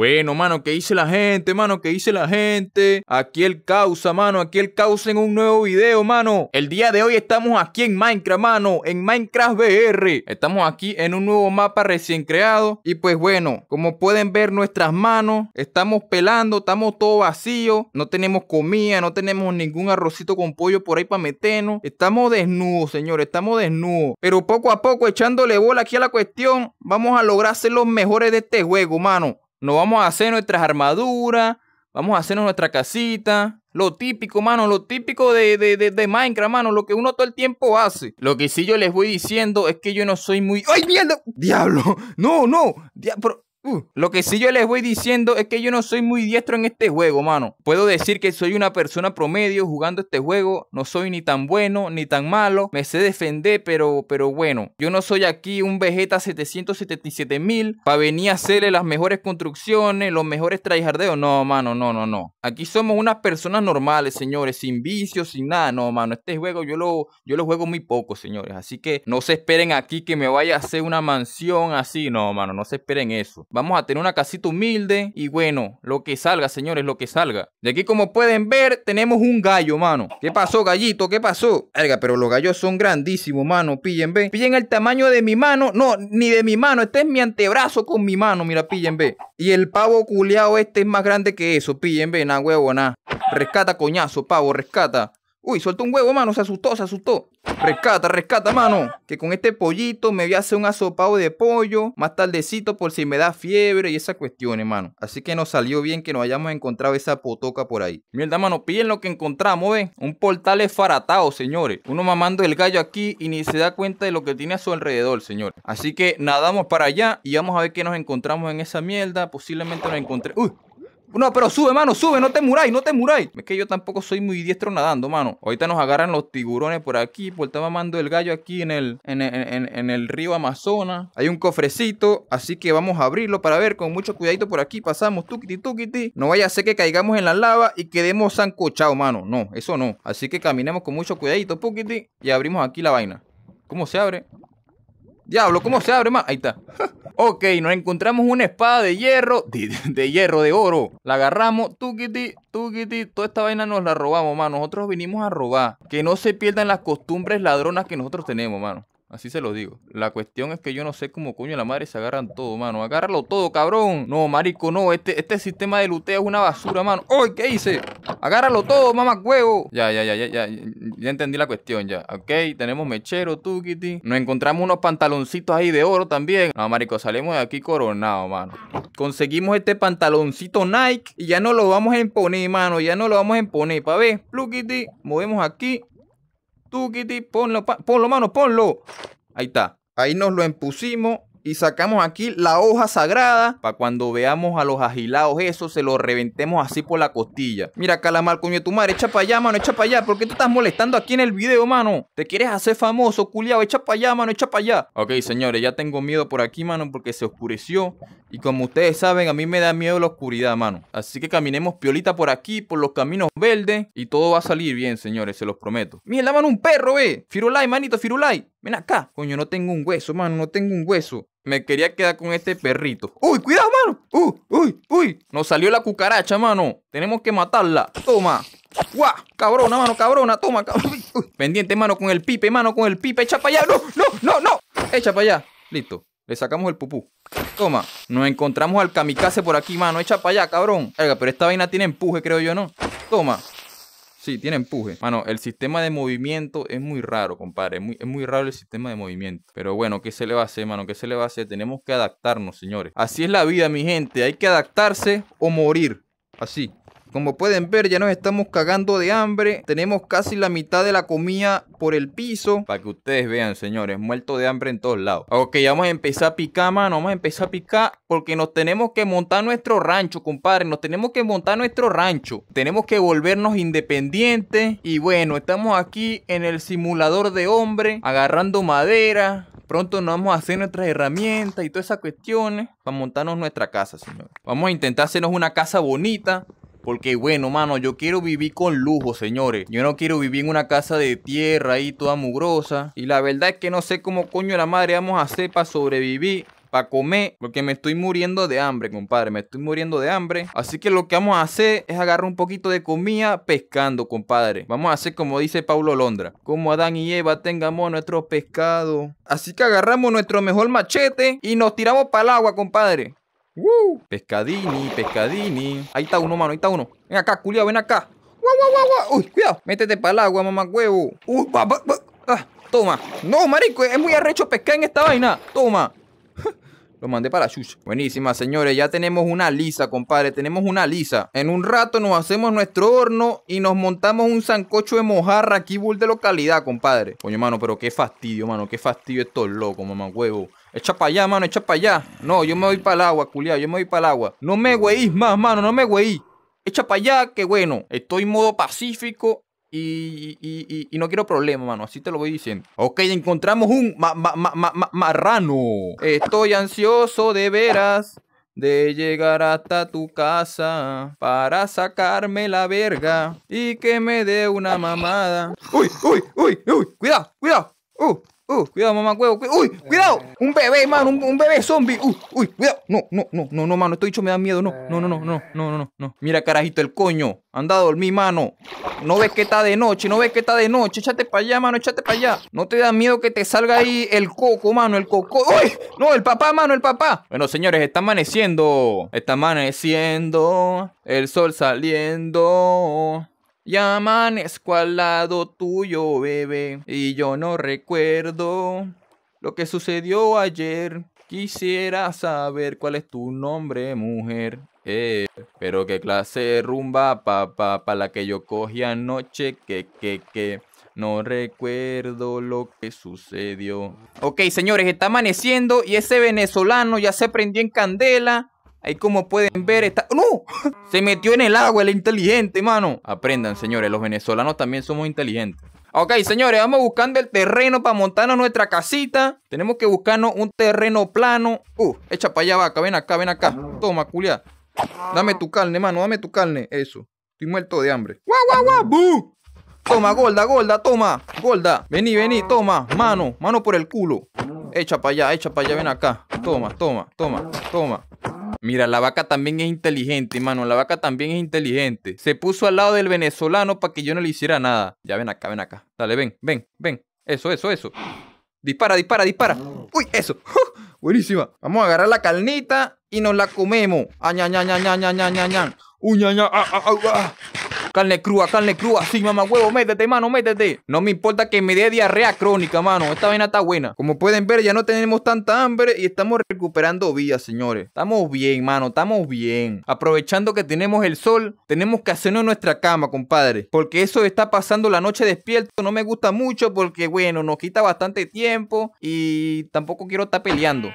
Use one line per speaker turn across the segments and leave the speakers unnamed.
Bueno, mano, ¿qué dice la gente, mano? ¿Qué dice la gente? Aquí el causa, mano. Aquí el causa en un nuevo video, mano. El día de hoy estamos aquí en Minecraft, mano. En Minecraft VR. Estamos aquí en un nuevo mapa recién creado. Y pues bueno, como pueden ver nuestras manos, estamos pelando, estamos todo vacío. No tenemos comida, no tenemos ningún arrocito con pollo por ahí para meternos. Estamos desnudos, señores, estamos desnudos. Pero poco a poco, echándole bola aquí a la cuestión, vamos a lograr ser los mejores de este juego, mano. Nos vamos a hacer nuestras armaduras, vamos a hacernos nuestra casita. Lo típico, mano, lo típico de, de, de, Minecraft, mano, lo que uno todo el tiempo hace. Lo que sí yo les voy diciendo es que yo no soy muy... ¡Ay, mierda! ¡Diablo! ¡No, no! Diablo. Uh. lo que sí yo les voy diciendo es que yo no soy muy diestro en este juego, mano. Puedo decir que soy una persona promedio jugando este juego. No soy ni tan bueno ni tan malo. Me sé defender, pero, pero bueno. Yo no soy aquí un Vegeta 777 mil para venir a hacerle las mejores construcciones, los mejores traijardeos. No, mano, no, no, no. Aquí somos unas personas normales, señores. Sin vicios, sin nada. No, mano. Este juego yo lo, yo lo juego muy poco, señores. Así que no se esperen aquí que me vaya a hacer una mansión así. No, mano. No se esperen eso. Vamos a tener una casita humilde y bueno, lo que salga, señores, lo que salga. De aquí, como pueden ver, tenemos un gallo, mano. ¿Qué pasó, gallito? ¿Qué pasó? Verga, pero los gallos son grandísimos, mano. Pillen, ve. Pillen el tamaño de mi mano. No, ni de mi mano. Este es mi antebrazo con mi mano. Mira, pillen, ve. Y el pavo culeado este es más grande que eso. Pillen, ve. Na huevo, nada Rescata, coñazo, pavo, rescata. Uy, suelto un huevo, mano, se asustó, se asustó. Rescata, rescata, mano. Que con este pollito me voy a hacer un asopado de pollo más tardecito por si me da fiebre y esas cuestiones, hermano. Así que nos salió bien que nos hayamos encontrado esa potoca por ahí. Mierda, mano, piden lo que encontramos, ven Un portal esfaratado, señores. Uno mamando el gallo aquí y ni se da cuenta de lo que tiene a su alrededor, señores. Así que nadamos para allá y vamos a ver qué nos encontramos en esa mierda. Posiblemente nos encontré... ¡Uy! No, pero sube, mano, sube, no te muráis, no te muráis. Es que yo tampoco soy muy diestro nadando, mano. Ahorita nos agarran los tiburones por aquí, por estar mamando el gallo aquí en el, en, el río Amazonas. Hay un cofrecito, así que vamos a abrirlo para ver. Con mucho cuidadito por aquí pasamos, tukiti tukiti. No vaya a ser que caigamos en la lava y quedemos zancochados, mano. No, eso no. Así que caminemos con mucho cuidadito, puquiti, y abrimos aquí la vaina. ¿Cómo se abre? Diablo, ¿cómo se abre más? Ahí está. ok, nos encontramos una espada de hierro, de, hierro, de oro. La agarramos, Tukiti, tukiti. toda esta vaina nos la robamos, mano. Nosotros vinimos a robar. Que no se pierdan las costumbres ladronas que nosotros tenemos, mano. Así se lo digo. La cuestión es que yo no sé cómo coño la madre se agarran todo, mano. Agárralo todo, cabrón. No, marico, no. Este, este sistema de luteo es una basura, mano. ¡Ay, qué hice! Agárralo todo, mamá huevo. Ya, ya, ya, ya, ya. Ya entendí la cuestión, ya. Ok, tenemos mechero, tú, Kitty. Nos encontramos unos pantaloncitos ahí de oro también. No, marico, salimos de aquí coronado, mano. Conseguimos este pantaloncito Nike y ya no lo vamos a imponer, mano. Ya no lo vamos a imponer. Pa' ver, Kitty movemos aquí. Tú, Kitty, ponlo, ponlo, mano, ponlo. Ahí está. Ahí nos lo empusimos y sacamos aquí la hoja sagrada para cuando veamos a los agilados eso, se lo reventemos así por la costilla. Mira, calamar, coño de tu madre, echa para allá, mano, echa para allá. ¿Por qué te estás molestando aquí en el video, mano? ¿Te quieres hacer famoso, culiao? Echa para allá, mano, echa para allá. Ok, señores, ya tengo miedo por aquí, mano, porque se oscureció. Y como ustedes saben, a mí me da miedo la oscuridad, mano. Así que caminemos piolita por aquí, por los caminos verdes. Y todo va a salir bien, señores, se los prometo. Mira, mano, un perro, ve. Firulai, manito, Firulai. Ven acá. Coño, no tengo un hueso, mano, no tengo un hueso. Me quería quedar con este perrito. ¡Uy, cuidado, mano! ¡Uy, uy, uy! Nos salió la cucaracha, mano. Tenemos que matarla. Toma. ¡Guau! Cabrona, mano, cabrona. Toma, cabrón. Pendiente, mano, con el pipe, mano, con el pipe. Echa para allá. ¡No, no, no, no! Echa para allá. Listo. Le sacamos el pupú. Toma. Nos encontramos al kamikaze por aquí, mano. Echa para allá, cabrón. Oiga, pero esta vaina tiene empuje, creo yo, ¿no? Toma. Sí, tiene empuje. Mano, el sistema de movimiento es muy raro, compadre. Es muy, raro el sistema de movimiento. Pero bueno, ¿qué se le va a hacer, mano? ¿Qué se le va a hacer? Tenemos que adaptarnos, señores. Así es la vida, mi gente. Hay que adaptarse o morir. Así. Como pueden ver, ya nos estamos cagando de hambre. Tenemos casi la mitad de la comida por el piso. Para que ustedes vean, señores, muerto de hambre en todos lados. Ok, vamos a empezar a picar, mano. Vamos a empezar a picar porque nos tenemos que montar nuestro rancho, compadre. Nos tenemos que montar nuestro rancho. Tenemos que volvernos independientes. Y bueno, estamos aquí en el simulador de hombre, agarrando madera. Pronto nos vamos a hacer nuestras herramientas y todas esas cuestiones para montarnos nuestra casa, señores. Vamos a intentar hacernos una casa bonita porque bueno, mano, yo quiero vivir con lujo, señores. Yo no quiero vivir en una casa de tierra ahí toda mugrosa. Y la verdad es que no sé cómo coño la madre vamos a hacer para sobrevivir para comer, porque me estoy muriendo de hambre, compadre, me estoy muriendo de hambre. Así que lo que vamos a hacer es agarrar un poquito de comida pescando, compadre. Vamos a hacer como dice Paulo Londra, como Adán y Eva tengamos nuestro pescado. Así que agarramos nuestro mejor machete y nos tiramos para el agua, compadre. Pescadini, pescadini. Ahí está uno, mano, ahí está uno. Ven acá, culiao, ven acá. uy cuidado! Métete para el agua, mamá huevo. ¡Uy, ah, toma. No, marico, es muy arrecho pescar en esta vaina. Toma. Lo mandé para Chucha. Buenísima, señores. Ya tenemos una lisa, compadre. Tenemos una lisa. En un rato nos hacemos nuestro horno y nos montamos un sancocho de mojarra aquí, bull de localidad, compadre. Coño, mano, pero qué fastidio, mano. Qué fastidio estos loco, mamá huevo. Echa para allá, mano, echa para allá. No, yo me voy para el agua, culiado. Yo me voy para el agua. No me hueís más, mano. No me güey. Echa para allá, que bueno. Estoy en modo pacífico y, no quiero problema, mano. Así te lo voy diciendo. Ok, encontramos un marrano. Estoy ansioso de veras de llegar hasta tu casa para sacarme la verga y que me dé una mamada. Uy, uy, uy, uy. Cuidado, cuidado. Uh. Uy, uh, cuidado, mamá huevo. uy, cuidado. Un bebé, mano. Un, bebé zombie. Uh, uy, cuidado. No, no, no, no, no, mano. esto dicho, me da miedo. No, no, no, no, no, no, no, no. Mira, carajito, el coño. Anda a dormir, mano. No ves que está de noche, no ves que está de noche. Échate para allá, mano, échate para allá. No te da miedo que te salga ahí el coco, mano, el coco. ¡Uy! No, el papá, mano, el papá. Bueno, señores, está amaneciendo. Está amaneciendo. El sol saliendo. Llaman amanezco al lado tuyo, bebé. Y yo no recuerdo lo que sucedió ayer. Quisiera saber cuál es tu nombre, mujer. Eh, pero qué clase rumba, papá, para la que yo cogí anoche, que, que, que. No recuerdo lo que sucedió. Ok, señores, está amaneciendo y ese venezolano ya se prendió en candela. Ahí como pueden ver está... ¡No! Se metió en el agua el inteligente, mano. Aprendan, señores, los venezolanos también somos inteligentes. Ok, señores, vamos buscando el terreno para montarnos nuestra casita. Tenemos que buscarnos un terreno plano. Uh, echa para allá vaca, ven acá, ven acá. Toma, culia. Dame tu carne, mano, dame tu carne. Eso, estoy muerto de hambre. ¡Guau, guau, guau! ¡Bú! Toma, gorda, gorda, toma. Gorda, vení, vení, toma. Mano, mano por el culo. Echa para allá, echa para allá, ven acá. Toma, toma, toma, toma. Mira, la vaca también es inteligente, hermano La vaca también es inteligente. Se puso al lado del venezolano para que yo no le hiciera nada. Ya ven acá, ven acá. Dale, ven, ven, ven. Eso, eso, eso. Dispara, dispara, dispara. Uy, eso. ¡Oh! Buenísima. Vamos a agarrar la carnita y nos la comemos. Aña, ña, ña, ña, ña, ña, ña, Uy, ña, ña, ah, ah, ah, ah. Carne cruda, carne cruda. Sí, mamá huevo, métete, mano, métete. No me importa que me dé diarrea crónica, mano. Esta vaina está buena. Como pueden ver, ya no tenemos tanta hambre y estamos recuperando vida, señores. Estamos bien, mano, estamos bien. Aprovechando que tenemos el sol, tenemos que hacernos nuestra cama, compadre. Porque eso está pasando la noche despierto. No me gusta mucho porque, bueno, nos quita bastante tiempo y tampoco quiero estar peleando.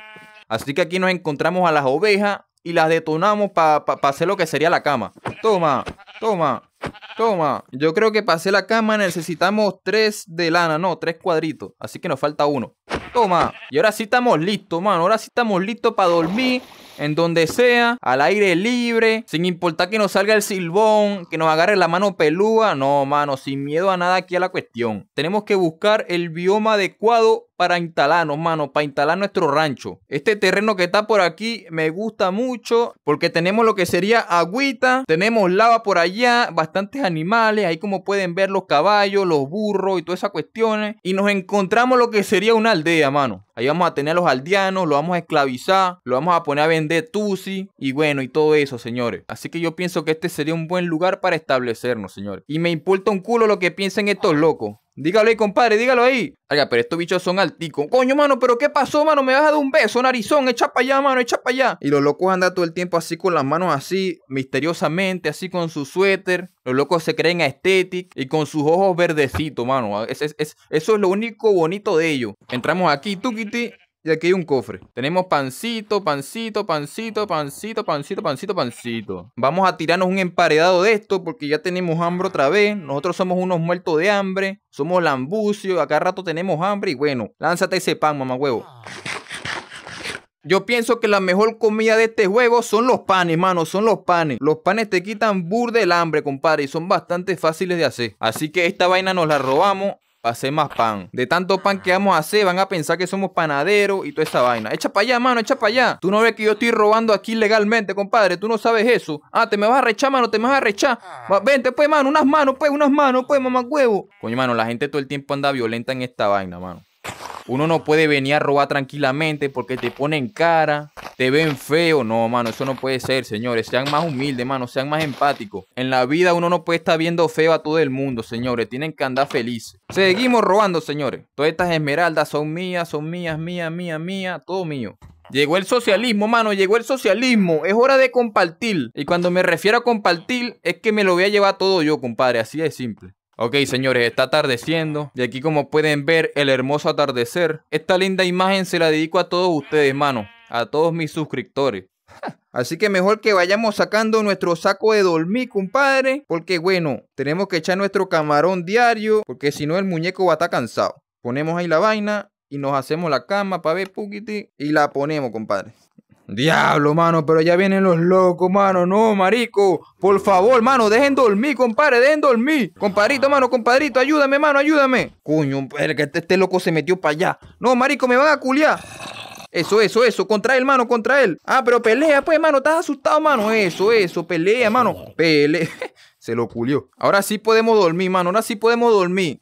Así que aquí nos encontramos a las ovejas y las detonamos para hacer lo que sería la cama. Toma, toma. Toma, yo creo que pasé la cama necesitamos tres de lana, no, tres cuadritos. Así que nos falta uno. Toma, y ahora sí estamos listos, mano. Ahora sí estamos listos para dormir en donde sea, al aire libre, sin importar que nos salga el silbón, que nos agarre la mano pelúa. No, mano, sin miedo a nada aquí a la cuestión. Tenemos que buscar el bioma adecuado para instalarnos, mano, para instalar nuestro rancho. Este terreno que está por aquí me gusta mucho porque tenemos lo que sería agüita, tenemos lava por allá, bastantes animales, ahí como pueden ver los caballos, los burros y todas esas cuestiones. Y nos encontramos lo que sería una aldea, mano. Ahí vamos a tener a los aldeanos, lo vamos a esclavizar, lo vamos a poner a vender tusi y bueno, y todo eso, señores. Así que yo pienso que este sería un buen lugar para establecernos, señores. Y me importa un culo lo que piensen estos locos. Dígalo ahí, compadre, dígalo ahí. Oiga, pero estos bichos son alticos. Coño, mano, pero ¿qué pasó, mano? Me vas a dar un beso, narizón, echa para allá, mano, echa para allá. Y los locos andan todo el tiempo así con las manos así, misteriosamente, así con su suéter. Los locos se creen estéticos y con sus ojos verdecitos, mano. eso es lo único bonito de ellos. Entramos aquí, Tukiti, y aquí hay un cofre. Tenemos pancito, pancito, pancito, pancito, pancito, pancito, pancito. Vamos a tirarnos un emparedado de esto porque ya tenemos hambre otra vez. Nosotros somos unos muertos de hambre. Somos lambucios. Acá rato tenemos hambre. Y bueno, lánzate ese pan, mamá huevo. Yo pienso que la mejor comida de este juego son los panes, mano, son los panes. Los panes te quitan bur del hambre, compadre, y son bastante fáciles de hacer. Así que esta vaina nos la robamos hacer más pan. De tanto pan que vamos a hacer, van a pensar que somos panaderos y toda esa vaina. Echa para allá, mano, echa para allá. Tú no ves que yo estoy robando aquí legalmente, compadre. Tú no sabes eso. Ah, te me vas a rechar, mano, te me vas a rechar. Ah. Vente, pues, mano, unas manos, pues, unas manos, pues, mamá huevo. Coño, mano, la gente todo el tiempo anda violenta en esta vaina, mano. Uno no puede venir a robar tranquilamente porque te ponen cara, te ven feo. No, mano, eso no puede ser, señores. Sean más humildes, mano, sean más empáticos. En la vida uno no puede estar viendo feo a todo el mundo, señores. Tienen que andar felices. Seguimos robando, señores. Todas estas esmeraldas son mías, son mías, mías, mías, mías, todo mío. Llegó el socialismo, mano, llegó el socialismo. Es hora de compartir. Y cuando me refiero a compartir, es que me lo voy a llevar todo yo, compadre. Así de simple. Ok, señores, está atardeciendo. Y aquí como pueden ver el hermoso atardecer. Esta linda imagen se la dedico a todos ustedes, mano. A todos mis suscriptores. Así que mejor que vayamos sacando nuestro saco de dormir, compadre. Porque bueno, tenemos que echar nuestro camarón diario. Porque si no el muñeco va a estar cansado. Ponemos ahí la vaina y nos hacemos la cama para ver Pukiti. Y la ponemos, compadre. Diablo, mano, pero ya vienen los locos, mano. No, marico. Por favor, mano, dejen dormir, compadre, dejen dormir. Compadrito, mano, compadrito, ayúdame, mano, ayúdame. Coño, que este, este loco se metió para allá. No, marico, me van a culiar. Eso, eso, eso. Contra él, mano, contra él. Ah, pero pelea, pues, mano. Estás asustado, mano. Eso, eso. Pelea, mano. Pelea. Se lo culió. Ahora sí podemos dormir, mano. Ahora sí podemos dormir.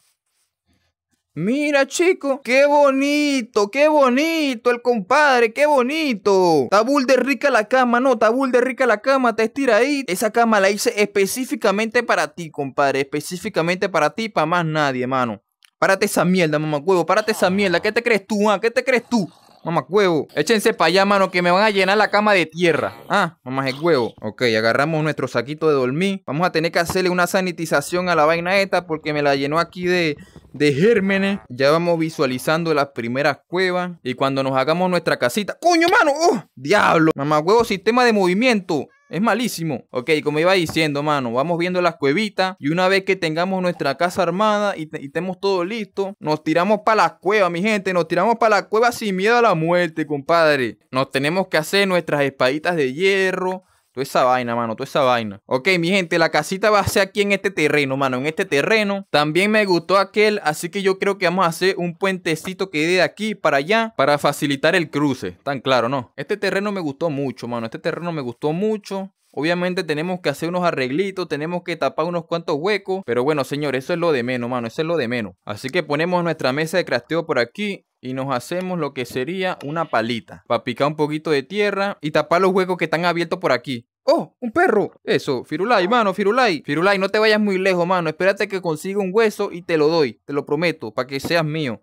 Mira chico, qué bonito, qué bonito el compadre, qué bonito. Tabul de rica la cama, no, tabul de rica la cama, te estira ahí. Esa cama la hice específicamente para ti, compadre, específicamente para ti, para más nadie, mano. Párate esa mierda, mamacuevo párate esa mierda. ¿Qué te crees tú, ah? ¿Qué te crees tú? mamá huevo. Échense para allá, mano, que me van a llenar la cama de tierra. Ah, mamá es huevo. Ok, agarramos nuestro saquito de dormir. Vamos a tener que hacerle una sanitización a la vaina esta porque me la llenó aquí de, de gérmenes. Ya vamos visualizando las primeras cuevas. Y cuando nos hagamos nuestra casita. ¡Coño, mano! ¡Oh! ¡Diablo! Mamá huevo, sistema de movimiento. Es malísimo. Ok, como iba diciendo, mano, vamos viendo las cuevitas y una vez que tengamos nuestra casa armada y, y estemos todo listo, nos tiramos para la cueva, mi gente. Nos tiramos para la cueva sin miedo a la muerte, compadre. Nos tenemos que hacer nuestras espaditas de hierro Toda esa vaina, mano, toda esa vaina. Ok, mi gente, la casita va a ser aquí en este terreno, mano, en este terreno. También me gustó aquel, así que yo creo que vamos a hacer un puentecito que de aquí para allá para facilitar el cruce. Tan claro, ¿no? Este terreno me gustó mucho, mano, este terreno me gustó mucho. Obviamente tenemos que hacer unos arreglitos, tenemos que tapar unos cuantos huecos. Pero bueno, señor, eso es lo de menos, mano, eso es lo de menos. Así que ponemos nuestra mesa de crafteo por aquí y nos hacemos lo que sería una palita para picar un poquito de tierra y tapar los huecos que están abiertos por aquí. ¡Oh! ¡Un perro! Eso, Firulai, mano, Firulai. Firulai, no te vayas muy lejos, mano. Espérate que consiga un hueso y te lo doy. Te lo prometo, para que seas mío.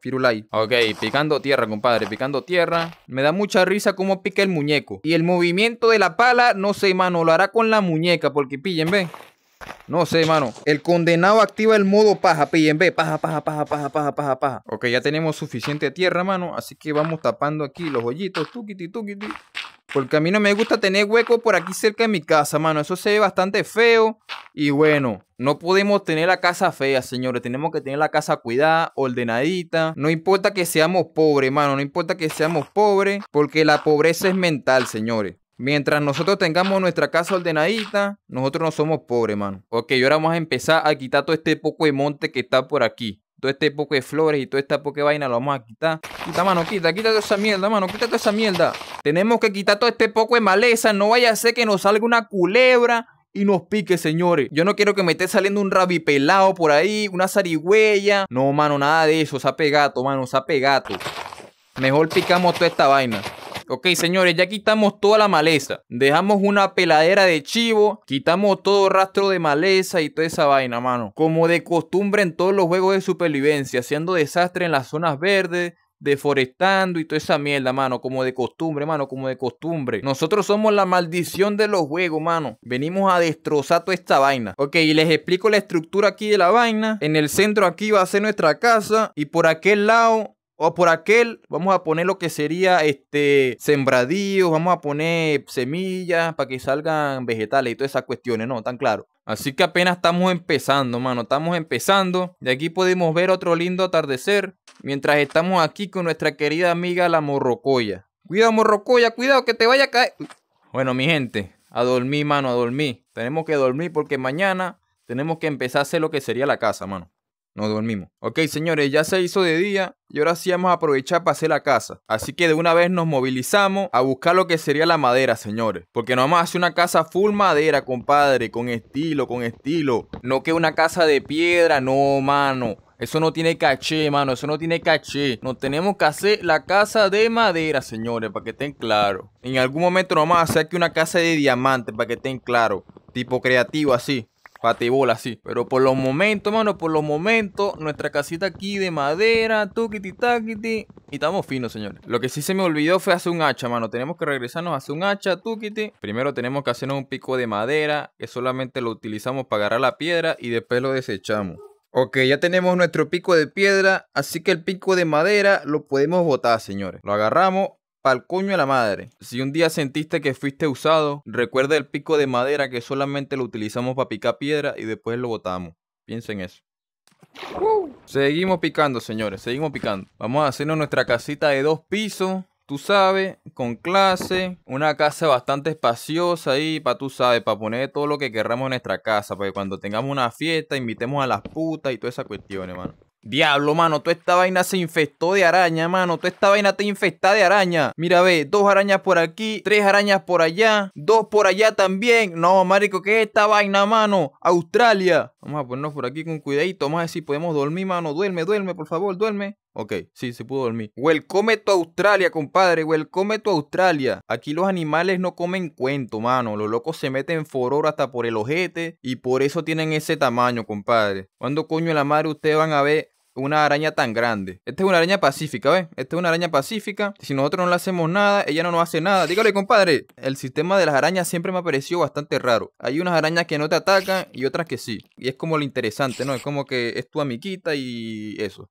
Firulai. Ok, picando tierra, compadre, picando tierra. Me da mucha risa cómo pica el muñeco. Y el movimiento de la pala, no sé, mano, lo hará con la muñeca, porque pillen, ven. No sé, mano. El condenado activa el modo paja, pillen, ve. Paja, paja, paja, paja, paja, paja, paja. Ok, ya tenemos suficiente tierra, mano. Así que vamos tapando aquí los hoyitos. Porque a mí no me gusta tener hueco por aquí cerca de mi casa, mano. Eso se ve bastante feo. Y bueno, no podemos tener la casa fea, señores. Tenemos que tener la casa cuidada, ordenadita. No importa que seamos pobres, mano. No importa que seamos pobres. Porque la pobreza es mental, señores. Mientras nosotros tengamos nuestra casa ordenadita, nosotros no somos pobres, mano. Ok, ahora vamos a empezar a quitar todo este poco de monte que está por aquí. Todo este poco de flores y toda esta poca vaina lo vamos a quitar. Quita, mano, quita, quita toda esa mierda, mano, quita toda esa mierda. Tenemos que quitar todo este poco de maleza. No vaya a ser que nos salga una culebra y nos pique, señores. Yo no quiero que me esté saliendo un rabipelado por ahí, una zarigüeya. No, mano, nada de eso. Se ha pegado, mano, se ha Mejor picamos toda esta vaina. Ok, señores, ya quitamos toda la maleza. Dejamos una peladera de chivo, quitamos todo rastro de maleza y toda esa vaina, mano. Como de costumbre en todos los juegos de supervivencia, haciendo desastre en las zonas verdes, deforestando y toda esa mierda, mano. Como de costumbre, mano, como de costumbre. Nosotros somos la maldición de los juegos, mano. Venimos a destrozar toda esta vaina. Ok, y les explico la estructura aquí de la vaina. En el centro aquí va a ser nuestra casa. Y por aquel lado o por aquel, vamos a poner lo que sería este sembradío, vamos a poner semillas para que salgan vegetales y todas esas cuestiones, ¿no? Tan claro. Así que apenas estamos empezando, mano, estamos empezando. De aquí podemos ver otro lindo atardecer mientras estamos aquí con nuestra querida amiga la morrocoya. Cuidado, morrocoya, cuidado que te vaya a caer. Bueno, mi gente, a dormir, mano, a dormir. Tenemos que dormir porque mañana tenemos que empezar a hacer lo que sería la casa, mano. No dormimos. Ok, señores, ya se hizo de día y ahora sí vamos a aprovechar para hacer la casa. Así que de una vez nos movilizamos a buscar lo que sería la madera, señores. Porque nos vamos a hacer una casa full madera, compadre. Con estilo, con estilo. No que una casa de piedra, no, mano. Eso no tiene caché, mano. Eso no tiene caché. Nos tenemos que hacer la casa de madera, señores, para que estén claros. En algún momento a hacer que una casa de diamante, para que estén claros. Tipo creativo así. Patibola, así Pero por los momentos, mano, por los momentos, nuestra casita aquí de madera, tuquiti taquiti. Y estamos finos, señores. Lo que sí se me olvidó fue hacer un hacha, mano. Tenemos que regresarnos a hacer un hacha, tuquiti. Primero tenemos que hacernos un pico de madera, que solamente lo utilizamos para agarrar la piedra y después lo desechamos. Ok, ya tenemos nuestro pico de piedra, así que el pico de madera lo podemos botar, señores. Lo agarramos al coño de la madre. Si un día sentiste que fuiste usado, recuerda el pico de madera que solamente lo utilizamos para picar piedra y después lo botamos. piensen en eso. Seguimos picando, señores, seguimos picando. Vamos a hacernos nuestra casita de dos pisos, tú sabes, con clase. Una casa bastante espaciosa ahí, para tú sabes, para poner todo lo que querramos en nuestra casa. Para cuando tengamos una fiesta, invitemos a las putas y todas esas cuestiones, hermano. Diablo, mano, toda esta vaina se infectó de araña, mano. Toda esta vaina te infecta de araña. Mira, ve, dos arañas por aquí, tres arañas por allá, dos por allá también. No, marico, ¿qué es esta vaina, mano? Australia. Vamos a ponernos por aquí con cuidadito. Vamos a ver si podemos dormir, mano. Duerme, duerme, por favor, duerme. Ok, sí, se pudo dormir. Welcome to Australia, compadre. Welcome to Australia. Aquí los animales no comen cuento, mano. Los locos se meten foror hasta por el ojete y por eso tienen ese tamaño, compadre. ¿Cuándo coño la madre ustedes van a ver una araña tan grande. Esta es una araña pacífica, ¿ves? Esta es una araña pacífica. Si nosotros no le hacemos nada, ella no nos hace nada. Dígale, compadre. El sistema de las arañas siempre me ha parecido bastante raro. Hay unas arañas que no te atacan y otras que sí. Y es como lo interesante, ¿no? Es como que es tu amiquita y eso.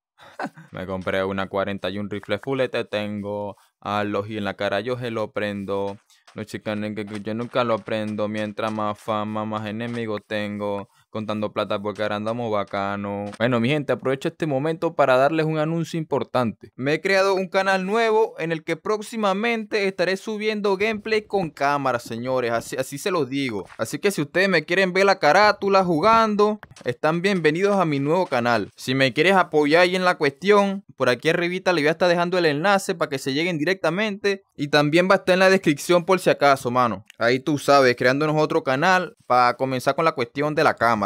Me compré una 41 rifle fulete, tengo a los y en la cara, yo se lo prendo. Los chicanes que yo nunca lo prendo, mientras más fama, más enemigos tengo contando plata porque ahora andamos bacano. Bueno, mi gente, aprovecho este momento para darles un anuncio importante. Me he creado un canal nuevo en el que próximamente estaré subiendo gameplay con cámara, señores. Así, así se los digo. Así que si ustedes me quieren ver la carátula jugando, están bienvenidos a mi nuevo canal. Si me quieres apoyar ahí en la cuestión, por aquí arribita le voy a estar dejando el enlace para que se lleguen directamente. Y también va a estar en la descripción por si acaso, mano. Ahí tú sabes, creándonos otro canal para comenzar con la cuestión de la cámara.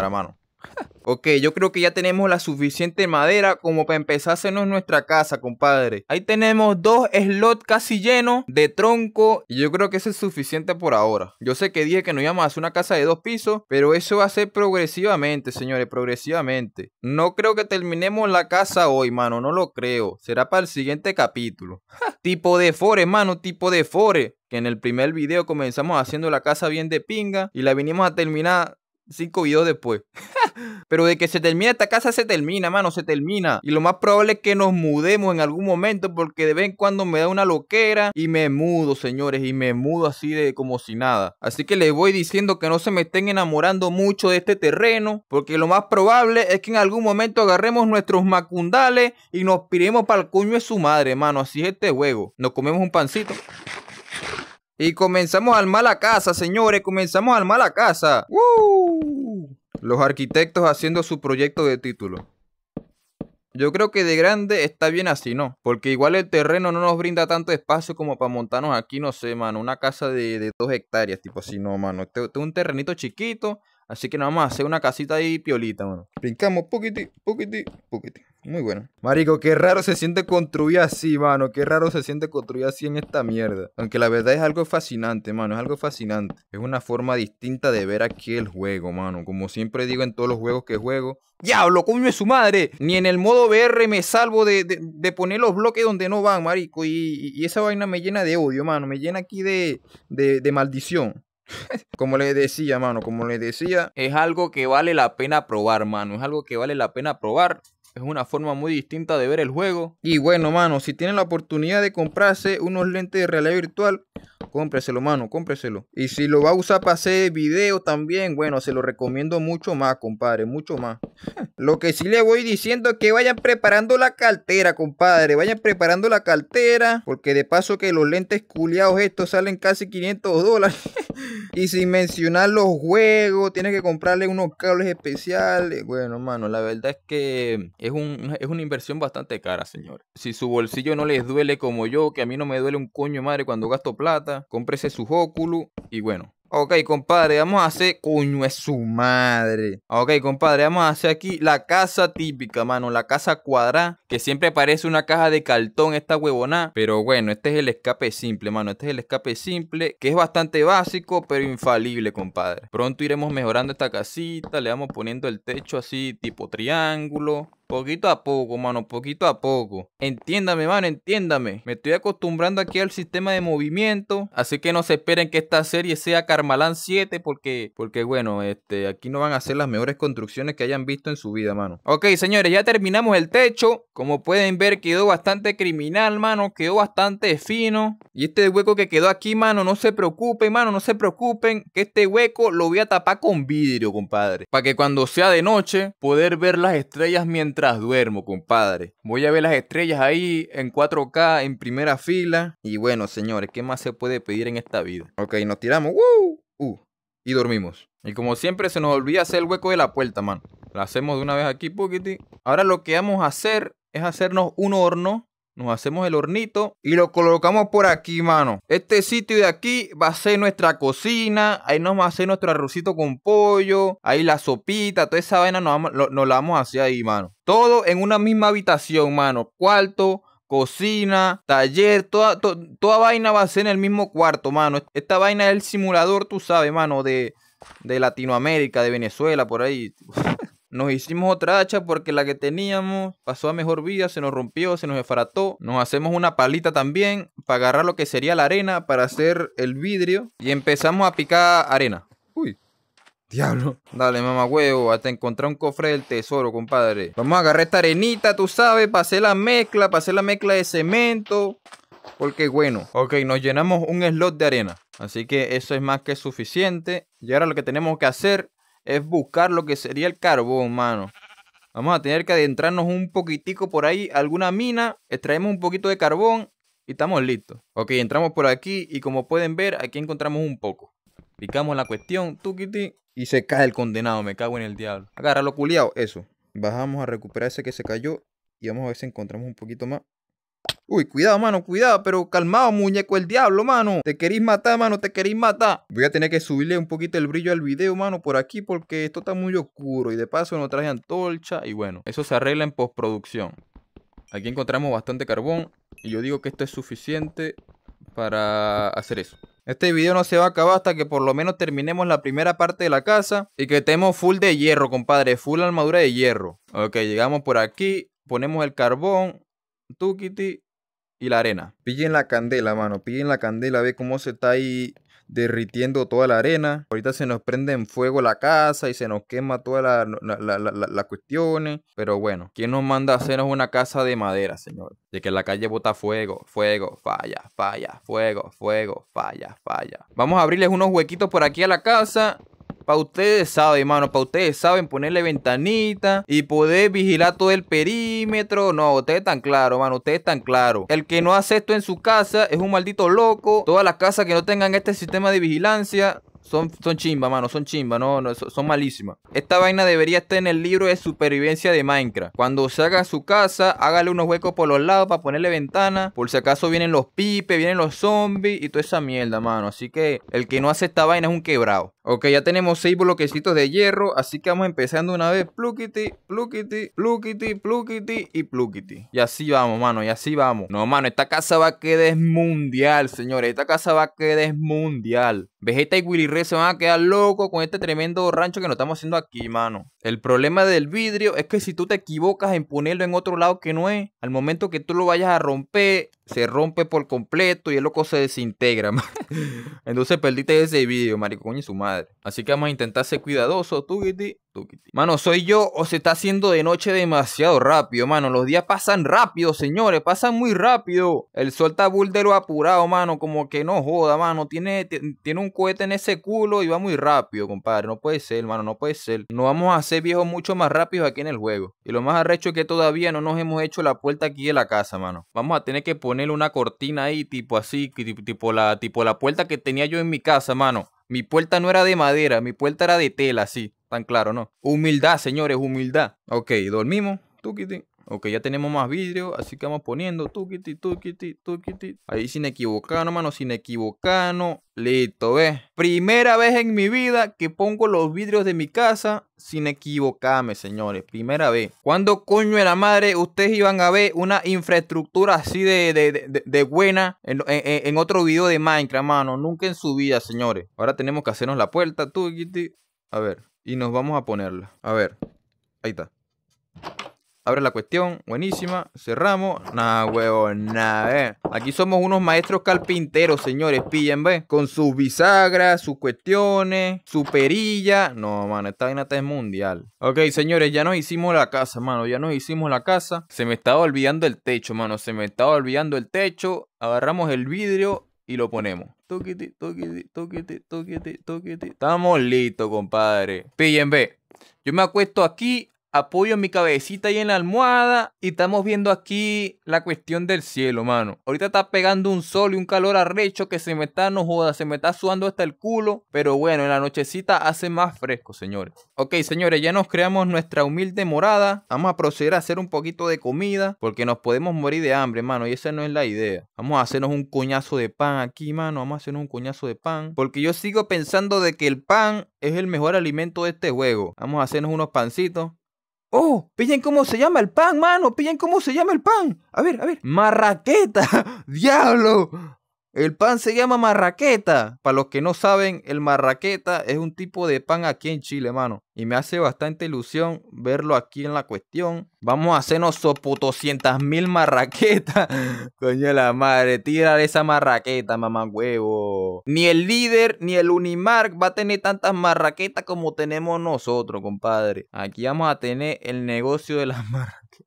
Ok, yo creo que ya tenemos la suficiente madera como para empezar a hacernos nuestra casa, compadre. Ahí tenemos dos slots casi llenos de tronco y yo creo que eso es suficiente por ahora. Yo sé que dije que no íbamos a hacer una casa de dos pisos, pero eso va a ser progresivamente, señores, progresivamente. No creo que terminemos la casa hoy, mano, no lo creo. Será para el siguiente capítulo. tipo de fore, mano, tipo de fore. Que en el primer video comenzamos haciendo la casa bien de pinga y la vinimos a terminar cinco videos después. Pero de que se termina esta casa, se termina, mano, se termina. Y lo más probable es que nos mudemos en algún momento porque de vez en cuando me da una loquera y me mudo, señores, y me mudo así de como si nada. Así que les voy diciendo que no se me estén enamorando mucho de este terreno porque lo más probable es que en algún momento agarremos nuestros macundales y nos piremos para el coño de su madre, mano. Así es este juego. Nos comemos un pancito. Y comenzamos a armar la casa, señores. Comenzamos a armar la casa. Los arquitectos haciendo su proyecto de título. Yo creo que de grande está bien así, ¿no? Porque igual el terreno no nos brinda tanto espacio como para montarnos aquí, no sé, mano. Una casa de, dos hectáreas, tipo así, no, mano. Este, este es un terrenito chiquito. Así que nada más hacer una casita ahí piolita, mano. Brincamos poquiti, poquiti, poquiti. Muy bueno. Marico, qué raro se siente construir así, mano. Qué raro se siente construir así en esta mierda. Aunque la verdad es algo fascinante, mano. Es algo fascinante. Es una forma distinta de ver aquí el juego, mano. Como siempre digo en todos los juegos que juego. ¡Diablo, coño es su madre! Ni en el modo VR me salvo de, poner los bloques donde no van, marico. Y, esa vaina me llena de odio, mano. Me llena aquí de, de maldición. Como le decía, mano, como les decía, es algo que vale la pena probar, mano. Es algo que vale la pena probar. Es una forma muy distinta de ver el juego. Y bueno, mano, si tienen la oportunidad de comprarse unos lentes de realidad virtual, cómpreselo, mano, cómpreselo. Y si lo va a usar para hacer video también, bueno, se lo recomiendo mucho más, compadre, mucho más. lo que sí le voy diciendo es que vayan preparando la cartera, compadre. Vayan preparando la cartera, porque de paso que los lentes culiados estos salen casi 500 dólares. y sin mencionar los juegos, tienes que comprarle unos cables especiales. Bueno, mano, la verdad es que es, un, una inversión bastante cara, señor. Si su bolsillo no les duele como yo, que a mí no me duele un coño madre cuando gasto plata, cómprese su óculos y bueno. Ok, compadre, vamos a hacer. Coño, es su madre. Ok, compadre, vamos a hacer aquí la casa típica, mano. La casa cuadrada, que siempre parece una caja de cartón esta huevona. Pero bueno, este es el escape simple, mano. Este es el escape simple, que es bastante básico, pero infalible, compadre. Pronto iremos mejorando esta casita. Le vamos poniendo el techo así, tipo triángulo. Poquito a poco, mano, poquito a poco. Entiéndame, mano, entiéndame. Me estoy acostumbrando aquí al sistema de movimiento. Así que no se esperen que esta serie sea Carmalán 7. Porque, porque bueno, este, aquí no van a ser las mejores construcciones que hayan visto en su vida, mano. Ok, señores, ya terminamos el techo. Como pueden ver, quedó bastante criminal, mano. Quedó bastante fino. Y este hueco que quedó aquí, mano, no se preocupen, mano, no se preocupen. Que este hueco lo voy a tapar con vidrio, compadre. Para que cuando sea de noche, poder ver las estrellas mientras duermo, compadre. Voy a ver las estrellas ahí en 4K, en primera fila. Y bueno, señores, ¿qué más se puede pedir en esta vida? Ok, nos tiramos. ¡Uh! Y dormimos. Y como siempre, se nos olvida hacer el hueco de la puerta, man. La hacemos de una vez aquí, poquiti. Ahora lo que vamos a hacer es hacernos un horno nos hacemos el hornito y lo colocamos por aquí, mano. Este sitio de aquí va a ser nuestra cocina. Ahí nos va a hacer nuestro arrocito con pollo. Ahí la sopita, toda esa vaina nos, la vamos a hacer ahí, mano. Todo en una misma habitación, mano. Cuarto, cocina, taller, toda, toda vaina va a ser en el mismo cuarto, mano. Esta vaina es el simulador, tú sabes, mano, de, de Latinoamérica, de Venezuela, por ahí. Nos hicimos otra hacha porque la que teníamos pasó a mejor vida, se nos rompió, se nos esfrató. Nos hacemos una palita también para agarrar lo que sería la arena para hacer el vidrio. Y empezamos a picar arena. Uy. Diablo. Dale, mamá huevo, hasta encontrar un cofre del tesoro, compadre. Vamos a agarrar esta arenita, tú sabes, para hacer la mezcla, para hacer la mezcla de cemento. Porque bueno, ok, nos llenamos un slot de arena. Así que eso es más que suficiente. Y ahora lo que tenemos que hacer es buscar lo que sería el carbón, mano. Vamos a tener que adentrarnos un poquitico por ahí, alguna mina, extraemos un poquito de carbón y estamos listos. Ok, entramos por aquí y como pueden ver, aquí encontramos un poco. Picamos la cuestión, tuquiti, y se cae el condenado, me cago en el diablo. lo culiao, eso. Bajamos a recuperar ese que se cayó y vamos a ver si encontramos un poquito más. Uy, cuidado, mano, cuidado, pero calmado, muñeco el diablo, mano. Te queréis matar, mano, te queréis matar. Voy a tener que subirle un poquito el brillo al video, mano, por aquí, porque esto está muy oscuro. Y de paso no traje antorcha. Y bueno, eso se arregla en postproducción. Aquí encontramos bastante carbón. Y yo digo que esto es suficiente para hacer eso. Este video no se va a acabar hasta que por lo menos terminemos la primera parte de la casa y que estemos full de hierro, compadre, full armadura de hierro. Ok, llegamos por aquí, ponemos el carbón, tukiti, y la arena. Pillen la candela, mano. Pillen la candela. Ve cómo se está ahí derritiendo toda la arena. Ahorita se nos prende en fuego la casa y se nos quema todas las cuestiones. Pero bueno, ¿quién nos manda a hacernos una casa de madera, señor? De que la calle bota fuego, fuego, falla, falla, fuego, fuego, falla, falla. Vamos a abrirles unos huequitos por aquí a la casa para ustedes saben, mano. Para ustedes saben ponerle ventanita y poder vigilar todo el perímetro. No, ustedes están claros, mano. Ustedes están claros. El que no hace esto en su casa es un maldito loco. Todas las casas que no tengan este sistema de vigilancia son, son chimba, mano, son chimba, no, no, son malísimas. Esta vaina debería estar en el libro de supervivencia de Minecraft. Cuando se haga su casa, hágale unos huecos por los lados para ponerle ventana. Por si acaso vienen los pipes, vienen los zombies y toda esa mierda, mano. Así que el que no hace esta vaina es un quebrado. Ok, ya tenemos seis bloquecitos de hierro, así que vamos empezando una vez. Plukiti, plukiti, plukiti, plukiti y plukiti. Y así vamos, mano, y así vamos. No, mano, esta casa va a quedar mundial, señores. Esta casa va a quedar mundial. Vegeta y Willy se van a quedar locos con este tremendo rancho que nos estamos haciendo aquí, mano. El problema del vidrio es que si tú te equivocas en ponerlo en otro lado que no es, al momento que tú lo vayas a romper, se rompe por completo y el loco se desintegra, Entonces perdiste ese vidrio, Maricón y su madre. Así que vamos a intentar ser cuidadosos, tú, Mano, ¿soy yo o se está haciendo de noche demasiado rápido, mano? Los días pasan rápido, señores, pasan muy rápido. El suelta búldero apurado, mano, como que no joda, mano. Tiene, tiene un cohete en ese culo y va muy rápido, compadre. No puede ser, mano, no puede ser. Nos vamos a hacer viejos mucho más rápidos aquí en el juego. Y lo más arrecho es que todavía no nos hemos hecho la puerta aquí de la casa, mano. Vamos a tener que ponerle una cortina ahí, tipo así, tipo la, tipo la puerta que tenía yo en mi casa, mano. Mi puerta no era de madera, mi puerta era de tela, sí, tan claro, ¿no? Humildad, señores, humildad. Ok, dormimos. Tú, Ok, ya tenemos más vidrio, así que vamos poniendo tuquiti, tuquiti, tuquiti. Ahí sin equivocarnos, mano, sin equivocarnos. Listo, ¿ves? Primera vez en mi vida que pongo los vidrios de mi casa sin equivocarme, señores. Primera vez. ¿Cuándo coño de la madre ustedes iban a ver una infraestructura así de, buena en, otro video de Minecraft, mano? Nunca en su vida, señores. Ahora tenemos que hacernos la puerta, tuquiti. A ver, y nos vamos a ponerla. A ver, ahí está. Abre la cuestión, buenísima. Cerramos. nada, huevón, nada, eh. Aquí somos unos maestros carpinteros, señores. Pillen, ve. Con sus bisagras, sus cuestiones, su perilla. No, mano, esta vaina es mundial. Ok, señores, ya nos hicimos la casa, mano. Ya nos hicimos la casa. Se me estaba olvidando el techo, mano. Se me estaba olvidando el techo. Agarramos el vidrio y lo ponemos. Toquete, toquete, toquete, toquete, toquete. Estamos listos, compadre. Pillen, ve. Yo me acuesto aquí apoyo mi cabecita ahí en la almohada y estamos viendo aquí la cuestión del cielo, mano. Ahorita está pegando un sol y un calor arrecho que se me está, no joda, se me está sudando hasta el culo, pero bueno, en la nochecita hace más fresco, señores. Ok, señores, ya nos creamos nuestra humilde morada. Vamos a proceder a hacer un poquito de comida porque nos podemos morir de hambre, mano, y esa no es la idea. Vamos a hacernos un coñazo de pan aquí, mano, vamos a hacernos un coñazo de pan porque yo sigo pensando de que el pan es el mejor alimento de este juego. Vamos a hacernos unos pancitos Oh, pillen cómo se llama el pan, mano. Pillen cómo se llama el pan. A ver, a ver. Marraqueta. Diablo. El pan se llama marraqueta. Para los que no saben, el marraqueta es un tipo de pan aquí en Chile, mano. Y me hace bastante ilusión verlo aquí en la cuestión. Vamos a hacernos soputocientas mil marraquetas. Coño la madre, tirar esa marraqueta, mamá huevo. Ni el líder ni el Unimark va a tener tantas marraquetas como tenemos nosotros, compadre. Aquí vamos a tener el negocio de las marraquetas.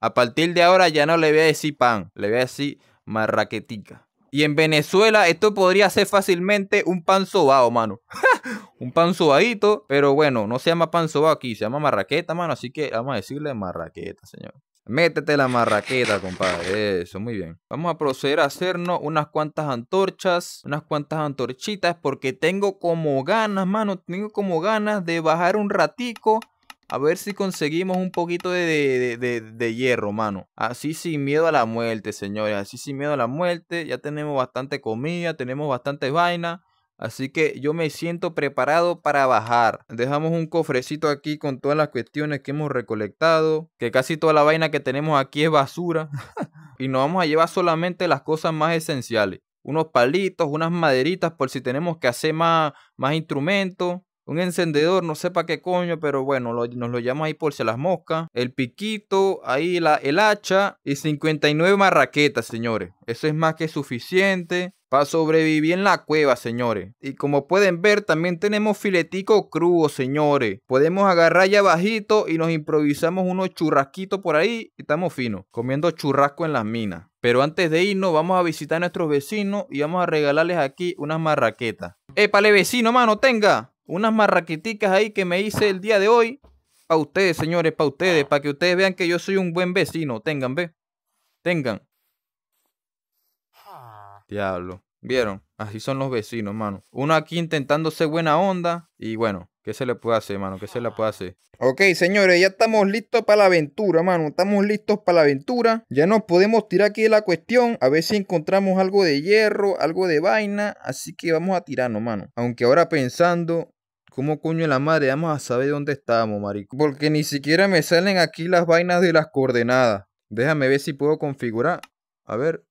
A partir de ahora ya no le voy a decir pan, le voy a decir marraquetica. Y en Venezuela esto podría ser fácilmente un pan sobado, mano. un pan sobadito, pero bueno, no se llama pan sobado aquí, se llama marraqueta, mano. Así que vamos a decirle marraqueta, señor. Métete la marraqueta, compadre. Eso, muy bien. Vamos a proceder a hacernos unas cuantas antorchas, unas cuantas antorchitas, porque tengo como ganas, mano, tengo como ganas de bajar un ratico a ver si conseguimos un poquito de, hierro, mano. Así sin miedo a la muerte, señores. Así sin miedo a la muerte. Ya tenemos bastante comida, tenemos bastante vaina. Así que yo me siento preparado para bajar. Dejamos un cofrecito aquí con todas las cuestiones que hemos recolectado. Que casi toda la vaina que tenemos aquí es basura. y nos vamos a llevar solamente las cosas más esenciales. Unos palitos, unas maderitas por si tenemos que hacer más, más instrumentos un encendedor, no sé para qué coño, pero bueno, nos lo llama ahí por si las moscas. El piquito, ahí la, el hacha y 59 marraquetas, señores. Eso es más que suficiente para sobrevivir en la cueva, señores. Y como pueden ver, también tenemos filetico crudo, señores. Podemos agarrar ya bajito y nos improvisamos unos churrasquitos por ahí y estamos finos, comiendo churrasco en las minas. Pero antes de irnos, vamos a visitar a nuestros vecinos y vamos a regalarles aquí unas marraquetas. ¡Épale, vecino, mano, tenga! unas marraquiticas ahí que me hice el día de hoy. Para ustedes, señores, para ustedes, para que ustedes vean que yo soy un buen vecino. Tengan, ve. Tengan. Diablo. ¿Vieron? Así son los vecinos, mano. Uno aquí intentándose buena onda. Y bueno, ¿qué se le puede hacer, mano? ¿Qué se le puede hacer? Ok, señores, ya estamos listos para la aventura, mano. Estamos listos para la aventura. Ya nos podemos tirar aquí de la cuestión. A ver si encontramos algo de hierro, algo de vaina. Así que vamos a tirarnos, mano. Aunque ahora pensando, ¿Cómo coño en la madre vamos a saber dónde estamos, marico? Porque ni siquiera me salen aquí las vainas de las coordenadas. Déjame ver si puedo configurar. A ver.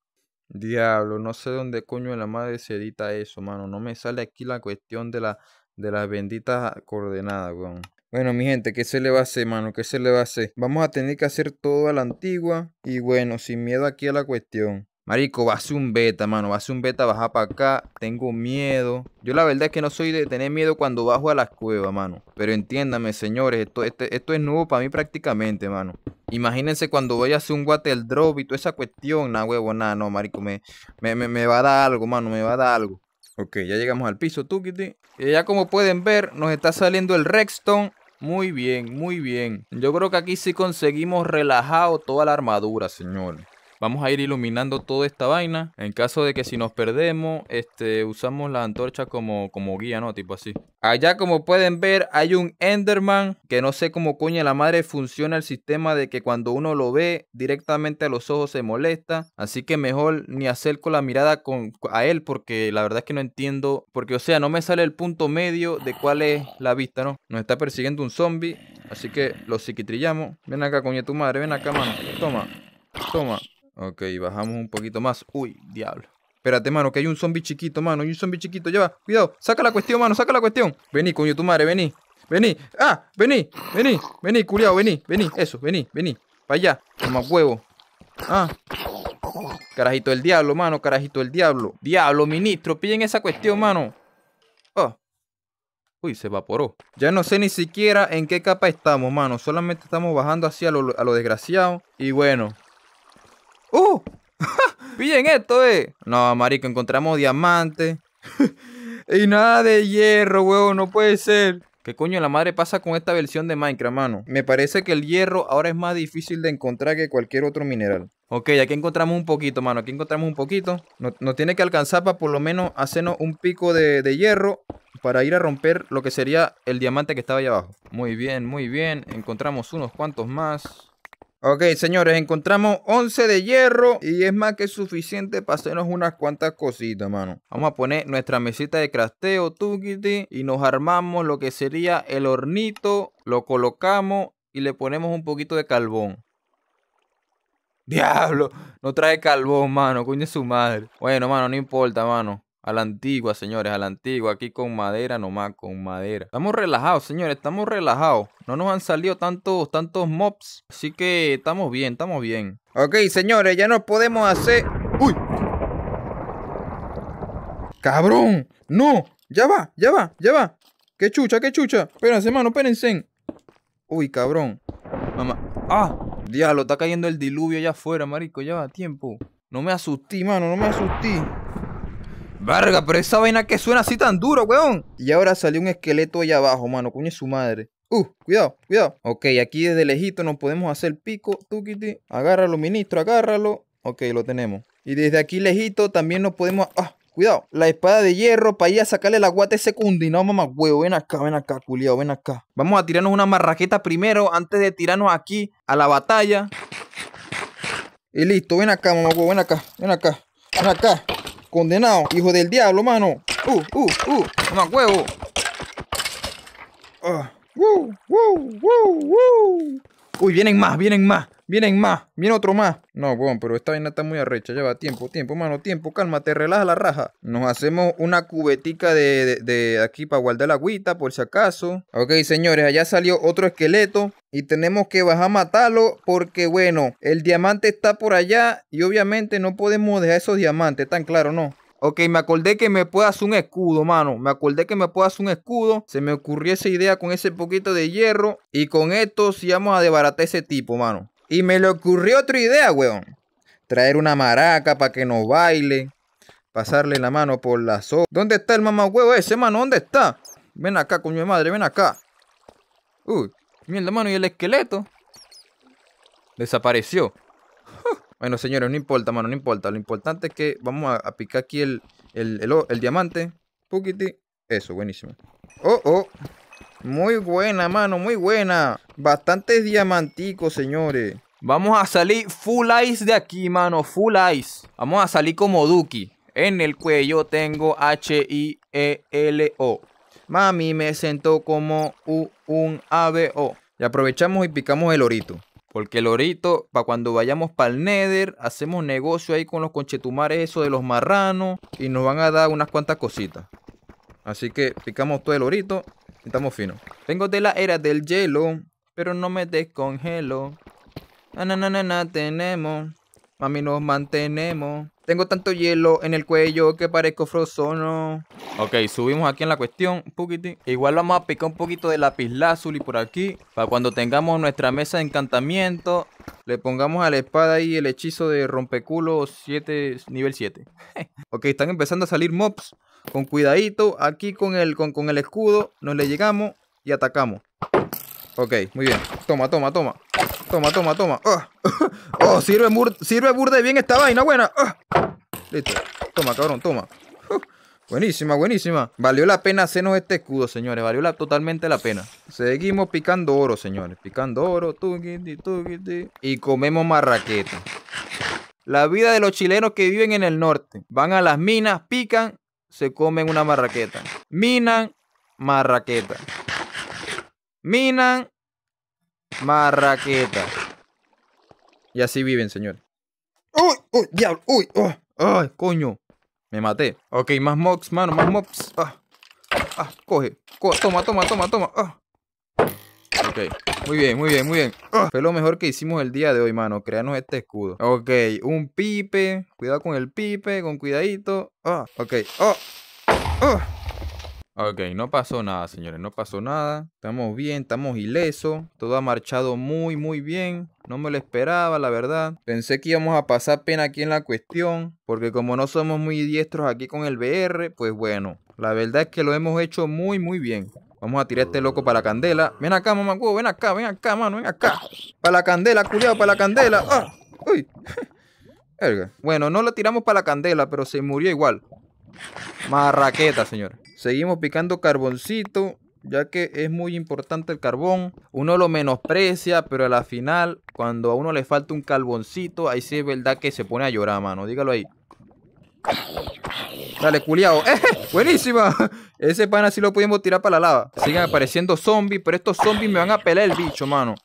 Diablo, no sé dónde coño en la madre se edita eso, mano. No me sale aquí la cuestión de, la, de las benditas coordenadas, weón. Bueno, mi gente, ¿qué se le va a hacer, mano? ¿Qué se le va a hacer? Vamos a tener que hacer todo a la antigua y bueno, sin miedo aquí a la cuestión. Marico, ser un beta, mano. ser un beta, baja para acá. Tengo miedo. Yo la verdad es que no soy de tener miedo cuando bajo a las cuevas, mano. Pero entiéndame, señores. Esto, esto es nuevo para mí prácticamente, mano. Imagínense cuando voy a hacer un water drop y toda esa cuestión. Nah, huevo, nada, no, marico. Me, me, me, va a dar algo, mano. Me va a dar algo. Ok, ya llegamos al piso, Tukiti. Y ya como pueden ver, nos está saliendo el Redstone. Muy bien, muy bien. Yo creo que aquí sí conseguimos relajado toda la armadura, señor. Vamos a ir iluminando toda esta vaina. En caso de que si nos perdemos, este, usamos la antorcha como, como guía, ¿no? Tipo así. Allá como pueden ver hay un Enderman que no sé cómo coña la madre funciona el sistema de que cuando uno lo ve directamente a los ojos se molesta. Así que mejor ni acerco la mirada con, a él porque la verdad es que no entiendo. Porque o sea, no me sale el punto medio de cuál es la vista, ¿no? Nos está persiguiendo un zombie. Así que lo psiquitrillamos. Ven acá, coña tu madre. Ven acá, mano. Toma. Toma. Ok, bajamos un poquito más. Uy, diablo. Espérate, mano, que hay un zombi chiquito, mano. Hay un zombie chiquito, va, Cuidado, saca la cuestión, mano, saca la cuestión. Vení, coño, tu madre, vení. Vení. Ah, vení, vení, vení, culiao, vení, vení. Eso, vení, vení. Para allá. Toma huevo. Ah. Carajito del diablo, mano, carajito el diablo. Diablo, ministro, pillen esa cuestión, mano. Oh. Uy, se evaporó. Ya no sé ni siquiera en qué capa estamos, mano. Solamente estamos bajando así a lo, lo desgraciado. Y bueno, ¡Uh! ¡Pillen esto, eh! No, marico, encontramos diamante y nada de hierro, huevo, no puede ser. ¿Qué coño la madre pasa con esta versión de Minecraft, mano? Me parece que el hierro ahora es más difícil de encontrar que cualquier otro mineral. Ok, aquí encontramos un poquito, mano. Aquí encontramos un poquito. Nos, tiene que alcanzar para por lo menos hacernos un pico de, de, hierro para ir a romper lo que sería el diamante que estaba allá abajo. Muy bien, muy bien. Encontramos unos cuantos más. Ok, señores, encontramos 11 de hierro y es más que suficiente para hacernos unas cuantas cositas, mano. Vamos a poner nuestra mesita de crafteo, tukiti, y nos armamos lo que sería el hornito, lo colocamos y le ponemos un poquito de carbón. Diablo, no trae carbón, mano, coño su madre. Bueno, mano, no importa, mano. A la antigua, señores, a la antigua. Aquí con madera nomás, con madera. Estamos relajados, señores, estamos relajados. No nos han salido tantos, tantos mobs. Así que estamos bien, estamos bien. Ok, señores, ya no podemos hacer... ¡Uy! ¡Cabrón! ¡No! ¡Ya va, ya va, ya va! ¡Qué chucha, qué chucha! Espérense, mano, espérense. ¡Uy, cabrón! Mamá... ¡Ah! Diablo, está cayendo el diluvio allá afuera, marico. Ya va, tiempo. No me asustí, mano, no me asustí. Verga, pero esa vaina que suena así tan duro, weón. Y ahora salió un esqueleto allá abajo, mano. Coño, su madre. Uh, cuidado, cuidado. Ok, aquí desde lejito nos podemos hacer pico. Tukiti. Agárralo, ministro, agárralo. Ok, lo tenemos. Y desde aquí lejito también nos podemos... ¡Ah! Cuidado, la espada de hierro para ir a sacarle la guata ese No, mamá, huevo, ven acá, ven acá, culiao, ven acá. Vamos a tirarnos una marraqueta primero antes de tirarnos aquí a la batalla. Y listo, ven acá, mamá, huevo, ven acá, ven acá, ven acá. Condenado, hijo del diablo, mano. Uh, uh, uh, toma huevo. Uh. Uh, uh, uh, Uy, vienen más, vienen más. Vienen más. Viene otro más. No, bueno, pero esta vaina está muy arrecha. Lleva tiempo, tiempo, mano, tiempo. Calma, te relaja la raja. Nos hacemos una cubetica de, de, aquí para guardar la agüita, por si acaso. Ok, señores, allá salió otro esqueleto. Y tenemos que bajar a matarlo porque, bueno, el diamante está por allá. Y obviamente no podemos dejar esos diamantes, tan claro, ¿no? Ok, me acordé que me puedo hacer un escudo, mano. Me acordé que me puedo hacer un escudo. Se me ocurrió esa idea con ese poquito de hierro. Y con esto si vamos a desbaratar ese tipo, mano. Y me le ocurrió otra idea, weón. Traer una maraca para que nos baile. Pasarle la mano por la so. ¿Dónde está el mamá huevo ese, mano? ¿Dónde está? Ven acá, coño de madre, ven acá. Uy, mierda, mano, ¿y el esqueleto? Desapareció. Bueno, señores, no importa, mano, no importa. Lo importante es que vamos a, picar aquí el, el, el, diamante. pukiti. Eso, buenísimo. Oh, oh. Muy buena, mano, muy buena. Bastantes diamanticos, señores. Vamos a salir full ice de aquí, mano, full ice. Vamos a salir como Duki. En el cuello tengo H-I-E-L-O. Mami me sentó como u un o Y aprovechamos y picamos el orito. Porque el orito, para cuando vayamos para el Nether, hacemos negocio ahí con los conchetumares, eso de los marranos. Y nos van a dar unas cuantas cositas. Así que picamos todo el orito Estamos finos. Tengo de la era del hielo, pero no me descongelo. Na, na, na, na, tenemos. Mami, nos mantenemos. Tengo tanto hielo en el cuello que parezco frozono. Ok, subimos aquí en la cuestión Igual vamos a picar un poquito de lápiz y por aquí. Para cuando tengamos nuestra mesa de encantamiento, le pongamos a la espada y el hechizo de rompeculo 7, nivel 7. ok, están empezando a salir mobs. Con cuidadito, aquí con el, con, el escudo, nos le llegamos y atacamos. Ok, muy bien. Toma, toma, toma. Toma, toma, toma. Ah, oh, sirve, sirve burde bien esta vaina buena. Ah. Listo. Toma, cabrón, toma. buenísima, buenísima. Valió la pena hacernos este escudo, señores. Valió la, totalmente la pena. Seguimos picando oro, señores. Picando oro. Y comemos marraqueta. La vida de los chilenos que viven en el norte. Van a las minas, pican se comen una marraqueta. Minan marraqueta. Minan marraqueta. Y así viven, señor. ¡Uy! ¡Uy! ¡Diablo! ¡Uy! uy oh. ¡Ay, coño! Me maté. Ok, más mobs, mano, más mobs. Ah, ah, coge. Toma, toma, toma, toma. Ah. Ok. Muy bien, muy bien, muy bien. Ah. Fue lo mejor que hicimos el día de hoy, mano. Crearnos este escudo. Ok, un pipe. Cuidado con el pipe, con cuidadito. Ah, ok. Ah. Ok, no pasó nada, señores, no pasó nada. Estamos bien, estamos ilesos. Todo ha marchado muy, muy bien. No me lo esperaba, la verdad. Pensé que íbamos a pasar pena aquí en la cuestión. Porque como no somos muy diestros aquí con el BR, pues bueno. La verdad es que lo hemos hecho muy, muy bien. Vamos a tirar este loco para la candela. Ven acá, mamá. ven acá, ven acá, mano, ven acá. Para la candela, culiado, para la candela. Ah, ¡Uy! Bueno, no lo tiramos para la candela, pero se murió igual. Marraqueta, señor. Seguimos picando carboncito, ya que es muy importante el carbón. Uno lo menosprecia, pero a la final, cuando a uno le falta un carboncito, ahí sí es verdad que se pone a llorar, mano. Dígalo ahí. Dale, culiao. ¡Eh! ¡Buenísima! Ese pan así lo pudimos tirar para la lava. Siguen apareciendo zombies, pero estos zombies me van a pelear el bicho, mano.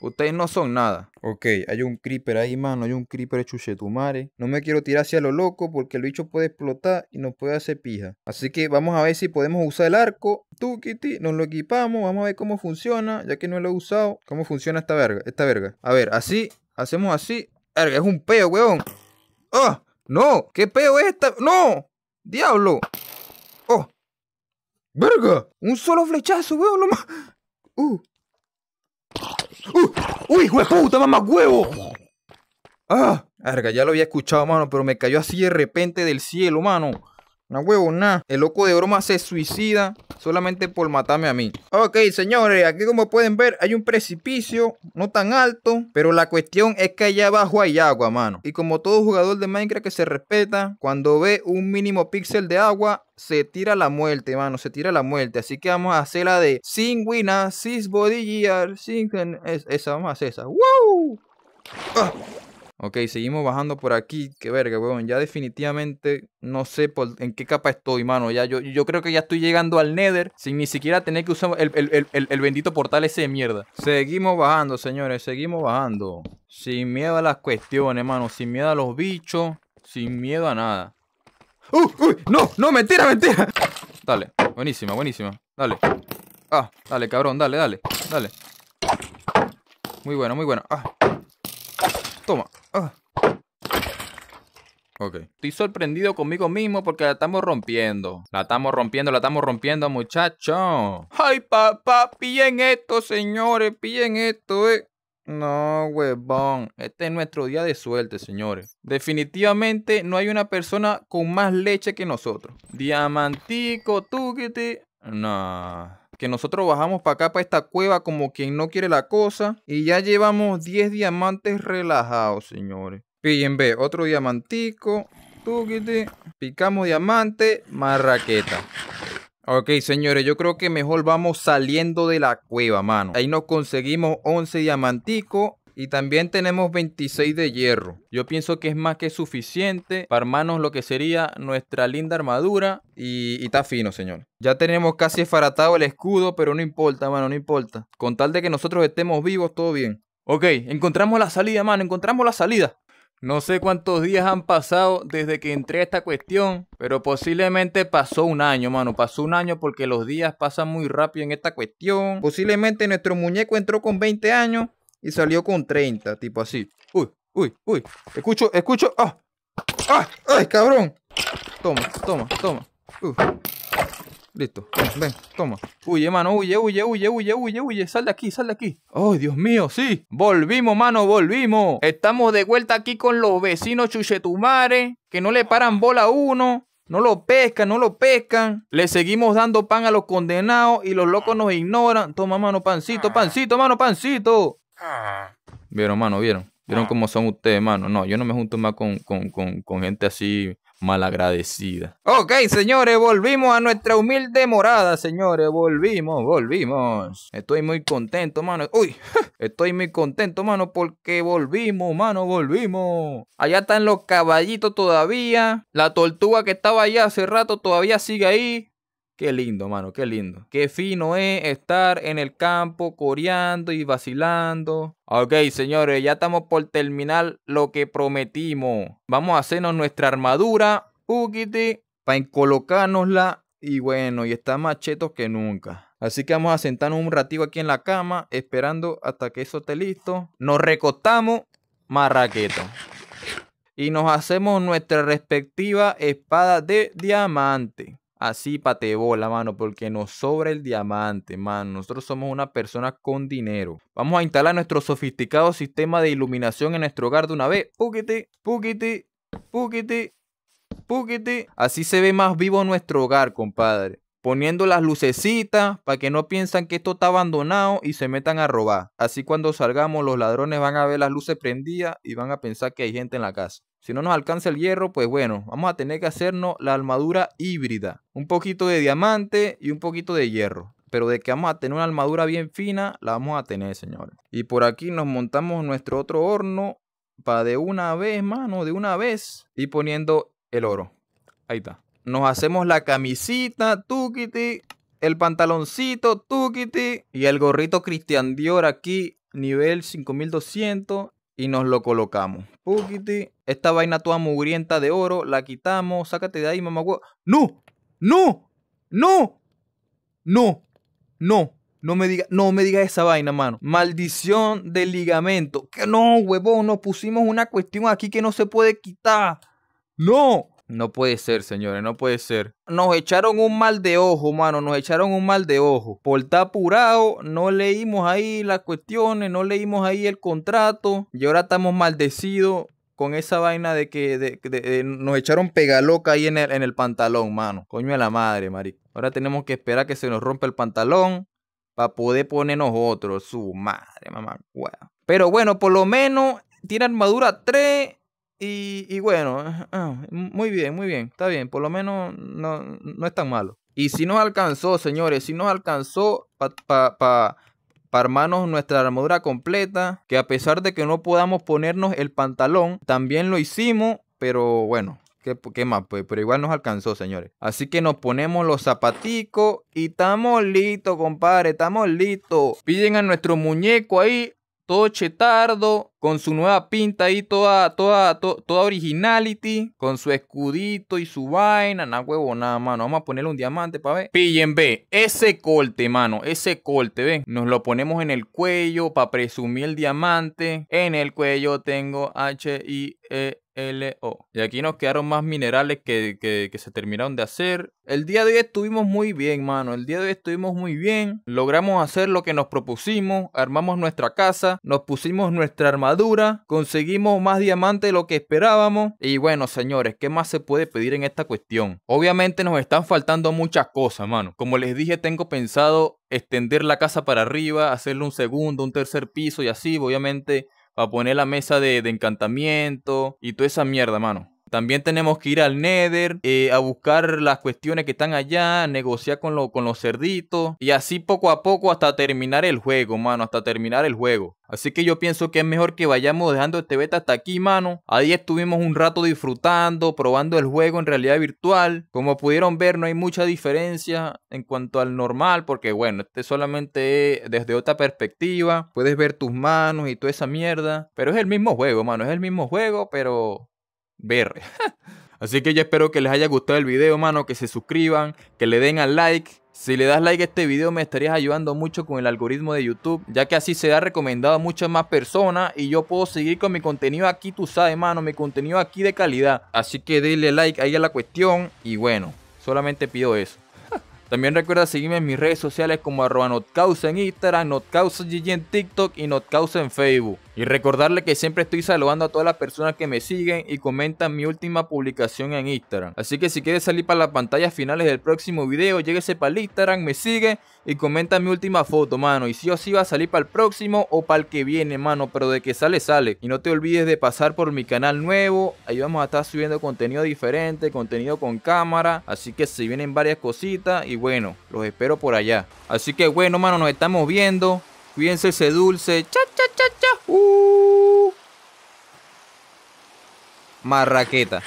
Ustedes no son nada. Ok, hay un creeper ahí, mano. Hay un creeper chuchetumare. No me quiero tirar hacia lo loco porque el bicho puede explotar y nos puede hacer pija. Así que vamos a ver si podemos usar el arco. Tú, Kitty, nos lo equipamos. Vamos a ver cómo funciona, ya que no lo he usado. ¿Cómo funciona esta verga? Esta verga. A ver, así. Hacemos así. Verga, es un peo, weón. Ah, ¡No! ¿Qué peo es esta? ¡No! ¡Diablo! ¡Oh! ¡Verga! Un solo flechazo, weón, no más. ¡Uh! ¡Uh! ¡Uy, puta, mamá huevo! ¡Ah! Verga, ya lo había escuchado, mano, pero me cayó así de repente del cielo, mano. Una nada El loco de broma se suicida solamente por matarme a mí. Ok, señores, aquí como pueden ver hay un precipicio, no tan alto, pero la cuestión es que allá abajo hay agua, mano. Y como todo jugador de Minecraft que se respeta, cuando ve un mínimo píxel de agua, se tira la muerte, mano, se tira la muerte. Así que vamos a hacer la de sin wina, ah, sis body gear, sin... Esa, vamos a hacer esa. ¡Wow! ¡Ah! Ok, seguimos bajando por aquí. Qué verga, weón. Ya definitivamente no sé por, en qué capa estoy, mano. Ya yo, yo creo que ya estoy llegando al Nether sin ni siquiera tener que usar el, bendito portal ese de mierda. Seguimos bajando, señores. Seguimos bajando. Sin miedo a las cuestiones, mano. Sin miedo a los bichos. Sin miedo a nada. ¡Uy! ¡Uh! ¡Uy! ¡No! ¡No! ¡Mentira! ¡Mentira! Dale. Buenísima, buenísima. Dale. Ah, dale, cabrón. Dale, dale. Dale. Muy bueno, muy bueno. Ah. Toma. Ah. Ok. Estoy sorprendido conmigo mismo porque la estamos rompiendo. La estamos rompiendo, la estamos rompiendo, muchacho. Ay, papá, pillen esto, señores, pillen esto, eh. No, huevón. Este es nuestro día de suerte, señores. Definitivamente no hay una persona con más leche que nosotros. Diamantico, tú que te... No que nosotros bajamos para acá, para esta cueva, como quien no quiere la cosa. Y ya llevamos 10 diamantes relajados, señores. Pillen, ve, otro diamantico. Picamos diamante, Marraqueta Ok, señores, yo creo que mejor vamos saliendo de la cueva, mano. Ahí nos conseguimos 11 diamanticos. Y también tenemos 26 de hierro. Yo pienso que es más que suficiente para armarnos lo que sería nuestra linda armadura. Y, está fino, señor. Ya tenemos casi esfaratado el escudo, pero no importa, mano, no importa. Con tal de que nosotros estemos vivos, todo bien. Ok, encontramos la salida, mano, encontramos la salida. No sé cuántos días han pasado desde que entré a esta cuestión, pero posiblemente pasó un año, mano. Pasó un año porque los días pasan muy rápido en esta cuestión. Posiblemente nuestro muñeco entró con 20 años y salió con 30, tipo así. Uy, uy, uy. Escucho, escucho. ¡Ah! ¡Ah! ¡Ay, cabrón! Toma, toma, toma. Listo. Ven, toma. Huye, mano, huye, huye, huye, huye, huye, huye. Sal de aquí, sal de aquí. ¡Ay, Dios mío, sí! Volvimos, mano, volvimos. Estamos de vuelta aquí con los vecinos chuchetumares que no le paran bola a uno. No lo pescan, no lo pescan. Le seguimos dando pan a los condenados y los locos nos ignoran. Toma, mano, pancito, pancito, mano, pancito. Ah. Vieron, mano, vieron. Vieron ah. cómo son ustedes, mano. No, yo no me junto más con, gente así malagradecida. Ok, señores, volvimos a nuestra humilde morada, señores. Volvimos, volvimos. Estoy muy contento, mano. Uy, estoy muy contento, mano, porque volvimos, mano, volvimos. Allá están los caballitos todavía. La tortuga que estaba allá hace rato todavía sigue ahí. Qué lindo, mano, qué lindo. Qué fino es estar en el campo coreando y vacilando. Ah, ok, señores, ya estamos por terminar lo que prometimos. Vamos a hacernos nuestra armadura, Ukiti, para colocarnosla Y bueno, y está más cheto que nunca. Así que vamos a sentarnos un ratito aquí en la cama, esperando hasta que eso esté listo. Nos recostamos, marraqueto. Y nos hacemos nuestra respectiva espada de diamante así la mano, porque nos sobra el diamante, mano. Nosotros somos una persona con dinero. Vamos a instalar nuestro sofisticado sistema de iluminación en nuestro hogar de una vez. Así se ve más vivo nuestro hogar, compadre. Poniendo las lucecitas para que no piensan que esto está abandonado y se metan a robar. Así cuando salgamos los ladrones van a ver las luces prendidas y van a pensar que hay gente en la casa. Si no nos alcanza el hierro, pues bueno, vamos a tener que hacernos la armadura híbrida. Un poquito de diamante y un poquito de hierro. Pero de que vamos a tener una armadura bien fina, la vamos a tener, señores. Y por aquí nos montamos nuestro otro horno para de una vez, mano, de una vez. Y poniendo el oro. Ahí está. Nos hacemos la camisita, tuquiti, el pantaloncito, tuquiti. Y el gorrito Christian Dior aquí, nivel 5200 y nos lo colocamos. pukiti Esta vaina toda mugrienta de oro, la quitamos. Sácate de ahí, mamá. ¡No! ¡No! ¡No! ¡No! ¡No! No me diga, no me diga esa vaina, mano. Maldición del ligamento. Que no, huevón, nos pusimos una cuestión aquí que no se puede quitar. ¡No! No puede ser, señores, no puede ser. Nos echaron un mal de ojo, mano, nos echaron un mal de ojo. Por estar apurado, no leímos ahí las cuestiones, no leímos ahí el contrato. Y ahora estamos maldecidos con esa vaina de que nos echaron pegaloca ahí en el, en el pantalón, mano. Coño de la madre, marico. Ahora tenemos que esperar que se nos rompa el pantalón para poder ponernos otro. Su madre, mamá. Pero bueno, por lo menos tiene armadura 3 y, bueno, ah, muy bien, muy bien, está bien, por lo menos no, no es tan malo. Y si nos alcanzó, señores, si nos alcanzó para pa, pa, armarnos nuestra armadura completa, que a pesar de que no podamos ponernos el pantalón, también lo hicimos, pero bueno, ¿Qué, ¿Qué, más? Pues, pero igual nos alcanzó, señores. Así que nos ponemos los zapaticos y estamos listos, compadre. Estamos listos. Piden a nuestro muñeco ahí, todo chetardo, con su nueva pinta ahí toda, toda, toda originality, con su escudito y su vaina, nada huevo, nada, mano. Vamos a ponerle un diamante para ver. Pillen, ve, ese corte, mano, ese corte, ve. Nos lo ponemos en el cuello para presumir el diamante. En el cuello tengo H, I, E, L, O Y aquí nos quedaron más minerales que, que, se terminaron de hacer. El día de hoy estuvimos muy bien, mano. El día de hoy estuvimos muy bien. Logramos hacer lo que nos propusimos. Armamos nuestra casa. Nos pusimos nuestra armadura Madura, conseguimos más diamante de lo que esperábamos. Y bueno, señores, ¿qué más se puede pedir en esta cuestión? Obviamente nos están faltando muchas cosas, mano. Como les dije, tengo pensado extender la casa para arriba, hacerle un segundo, un tercer piso y así, obviamente, para poner la mesa de, de encantamiento y toda esa mierda, mano. También tenemos que ir al Nether eh, a buscar las cuestiones que están allá, negociar con, lo, con los cerditos y así poco a poco hasta terminar el juego, mano, hasta terminar el juego. Así que yo pienso que es mejor que vayamos dejando este beta hasta aquí, mano. Ahí estuvimos un rato disfrutando, probando el juego en realidad virtual. Como pudieron ver, no hay mucha diferencia en cuanto al normal, porque bueno, este solamente es desde otra perspectiva. Puedes ver tus manos y toda esa mierda. Pero es el mismo juego, mano. Es el mismo juego, pero ver Así que yo espero que les haya gustado el video, mano, que se suscriban, que le den al like. Si le das like a este video me estarías ayudando mucho con el algoritmo de YouTube, ya que así se ha recomendado a muchas más personas y yo puedo seguir con mi contenido aquí, tú sabes, mano, mi contenido aquí de calidad. Así que dile like ahí a la cuestión y bueno, solamente pido eso. También recuerda seguirme en mis redes sociales como arroba notcausa en Instagram, notcausa en TikTok y notcausa en Facebook. Y recordarle que siempre estoy saludando a todas las personas que me siguen y comentan mi última publicación en Instagram. Así que si quieres salir para las pantallas finales del próximo video, lléguese para el Instagram, me sigue y comenta mi última foto, mano. Y si o sí va a salir para el próximo o para el que viene, mano. Pero de que sale, sale. Y no te olvides de pasar por mi canal nuevo. Ahí vamos a estar subiendo contenido diferente, contenido con cámara. Así que si vienen varias cositas y bueno, los espero por allá. Así que bueno, mano, nos estamos viendo. Cuídense ese dulce. Cha, cha, cha, cha. Uh. Marraqueta.